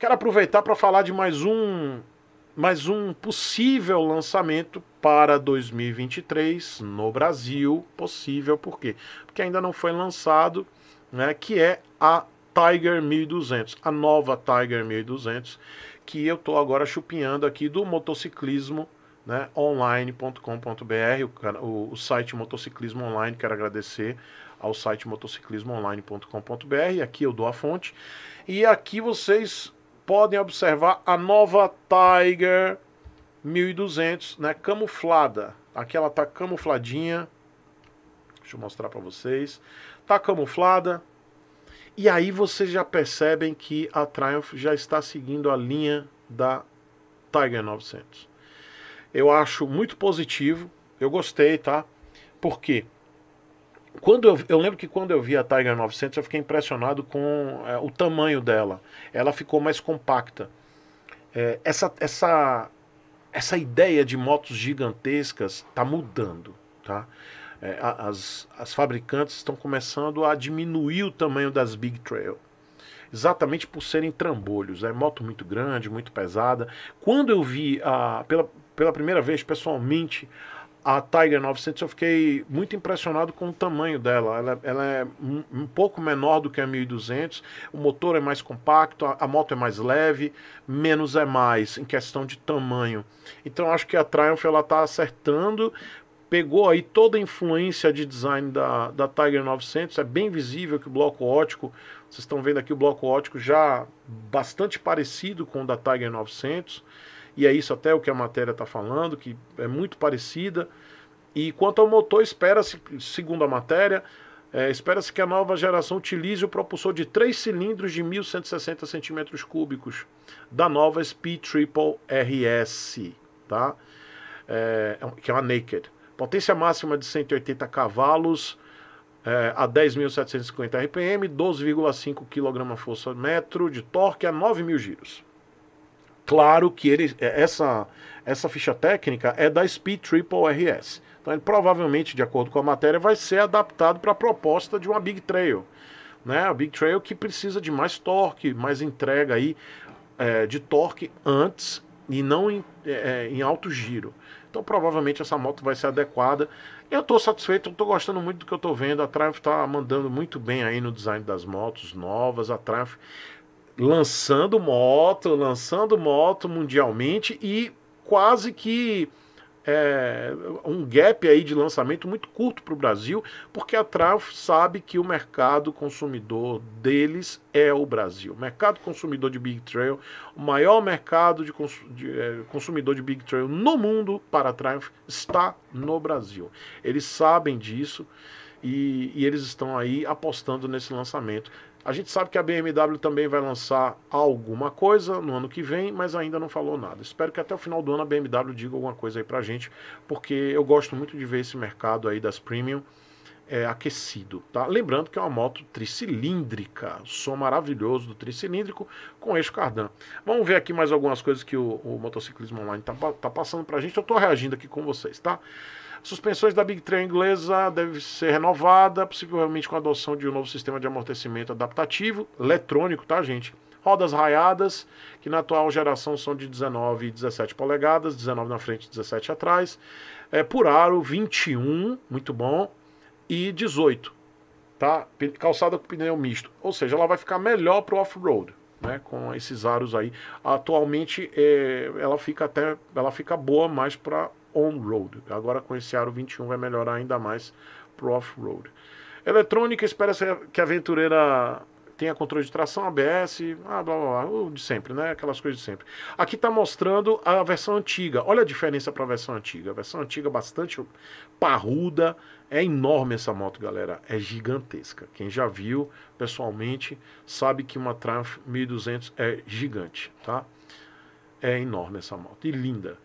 Quero aproveitar para falar de mais um mais um possível lançamento para 2023 no Brasil, possível por quê? Porque ainda não foi lançado, né, que é a Tiger 1200, a nova Tiger 1200, que eu estou agora chupinhando aqui do motociclismo né, online.com.br, o, o, site Motociclismo Online, quero agradecer ao site motociclismoonline.com.br, aqui eu dou a fonte, e aqui vocês podem observar a nova Tiger 1200, né, camuflada. Aqui ela tá camufladinha. Deixa eu mostrar para vocês. Tá camuflada. E aí vocês já percebem que a Triumph já está seguindo a linha da Tiger 900. Eu acho muito positivo, eu gostei, tá? Por quê? quando eu, eu, lembro que quando eu vi a Tiger 900 eu fiquei impressionado com é, o tamanho dela. Ela ficou mais compacta. É, essa, essa, essa ideia de motos gigantescas está mudando, tá? É, as, as fabricantes estão começando a diminuir o tamanho das Big Trail. Exatamente por serem trambolhos. É moto muito grande, muito pesada. Quando eu vi a, pela, pela primeira vez pessoalmente a Tiger 900 eu fiquei muito impressionado com o tamanho dela. Ela, ela é um, um, pouco menor do que a 1200, o motor é mais compacto, a, a, moto é mais leve, menos é mais em questão de tamanho. Então acho que a Triumph ela está acertando, pegou aí toda a influência de design da, da Tiger 900, é bem visível que o bloco ótico, vocês estão vendo aqui o bloco ótico já bastante parecido com o da Tiger 900 e é isso até o que a matéria está falando, que é muito parecida. E quanto ao motor, espera-se, segundo a matéria, é, espera-se que a nova geração utilize o propulsor de 3 cilindros de 1.160 centímetros cúbicos da nova Speed Triple RS, tá? É, é que é uma Naked. Potência máxima de 180 cavalos é, a 10.750 RPM, 12,5 kgfm de torque a 9.000 giros claro que ele, é, essa, essa ficha técnica é da Speed Triple RS. Então ele provavelmente, de acordo com a matéria, vai ser adaptado para a proposta de uma Big Trail. Né? A Big Trail que precisa de mais torque, mais entrega aí é, de torque antes e não em, é, é em alto giro. Então provavelmente essa moto vai ser adequada. Eu estou satisfeito, estou gostando muito do que eu estou vendo. A Triumph está mandando muito bem aí no design das motos novas. A Triumph lançando moto, lançando moto mundialmente e quase que é, um gap aí de lançamento muito curto para o Brasil, porque a Traf sabe que o mercado consumidor deles é o Brasil. O mercado consumidor de Big Trail, o maior mercado de, cons de é, consumidor de Big Trail no mundo para a Triumph está no Brasil. Eles sabem disso. E, e, eles estão aí apostando nesse lançamento. A gente sabe que a BMW também vai lançar alguma coisa no ano que vem, mas ainda não falou nada. Espero que até o final do ano a BMW diga alguma coisa aí pra gente, porque eu gosto muito de ver esse mercado aí das premium é, aquecido, tá? Lembrando que é uma moto tricilíndrica, som maravilhoso do tricilíndrico com eixo cardan. Vamos ver aqui mais algumas coisas que o, o motociclismo online tá, tá passando pra gente. Eu tô reagindo aqui com vocês, tá? Suspensões da Big Train inglesa deve ser renovada, possivelmente com a adoção de um novo sistema de amortecimento adaptativo, eletrônico, tá, gente? Rodas raiadas, que na atual geração são de 19 e 17 polegadas, 19 na frente e 17 atrás. É, por aro, 21, muito bom, e 18, tá? Calçada com pneu misto. Ou seja, ela vai ficar melhor para o off-road. Né, com esses aros aí. Atualmente é, ela fica até ela fica boa mais para on-road. Agora com esse aro 21 vai melhorar ainda mais pro off-road. Eletrônica espera que a aventureira tenha controle de tração, ABS, ah, blá, blá, blá, de sempre, né? Aquelas coisas de sempre. Aqui está mostrando a versão antiga. Olha a diferença para a versão antiga. A versão antiga é bastante parruda. É enorme essa moto, galera. É gigantesca. Quem já viu pessoalmente sabe que uma Triumph 1200 é gigante, tá? É enorme essa moto e linda.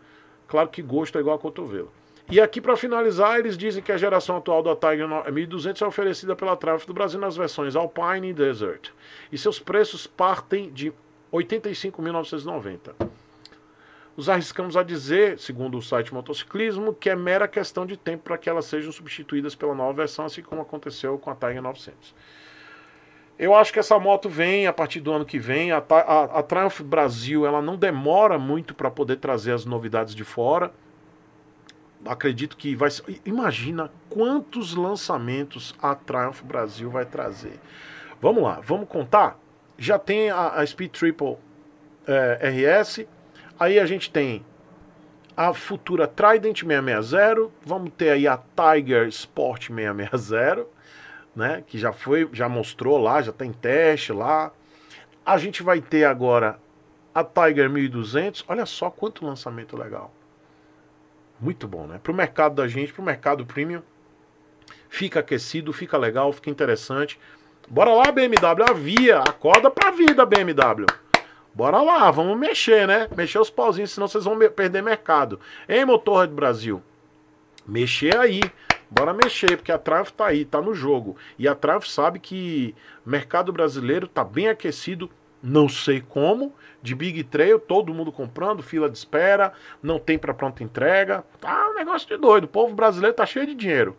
Claro que gosto é igual a cotovelo. E aqui, para finalizar, eles dizem que a geração atual da Tiger 1200 é oferecida pela Traffic do Brasil nas versões Alpine e Desert. E seus preços partem de 85.990. Os arriscamos a dizer, segundo o site Motociclismo, que é mera questão de tempo para que elas sejam substituídas pela nova versão, assim como aconteceu com a Tiger 900. Eu acho que essa moto vem a partir do ano que vem. A, a, a Triumph Brasil ela não demora muito para poder trazer as novidades de fora. Acredito que vai. Imagina quantos lançamentos a Triumph Brasil vai trazer. Vamos lá, vamos contar? Já tem a, a Speed Triple é, RS. Aí a gente tem a futura Trident 660. Vamos ter aí a Tiger Sport 660 né? Que já foi, já mostrou lá, já tem teste lá. A gente vai ter agora a Tiger 1200. Olha só quanto lançamento legal. Muito bom, né? Para o mercado da gente, para o mercado premium. Fica aquecido, fica legal, fica interessante. Bora lá, BMW, avia, acorda pra vida, BMW. Bora lá, vamos mexer, né? Mexer os pauzinhos, senão vocês vão perder mercado. Hein, do Brasil? Mexer aí. Bora mexer, porque a Trave tá aí, tá no jogo. E a Trave sabe que o mercado brasileiro tá bem aquecido, não sei como, de Big Trail, todo mundo comprando, fila de espera, não tem para pronta entrega. Tá um negócio de doido. O povo brasileiro tá cheio de dinheiro.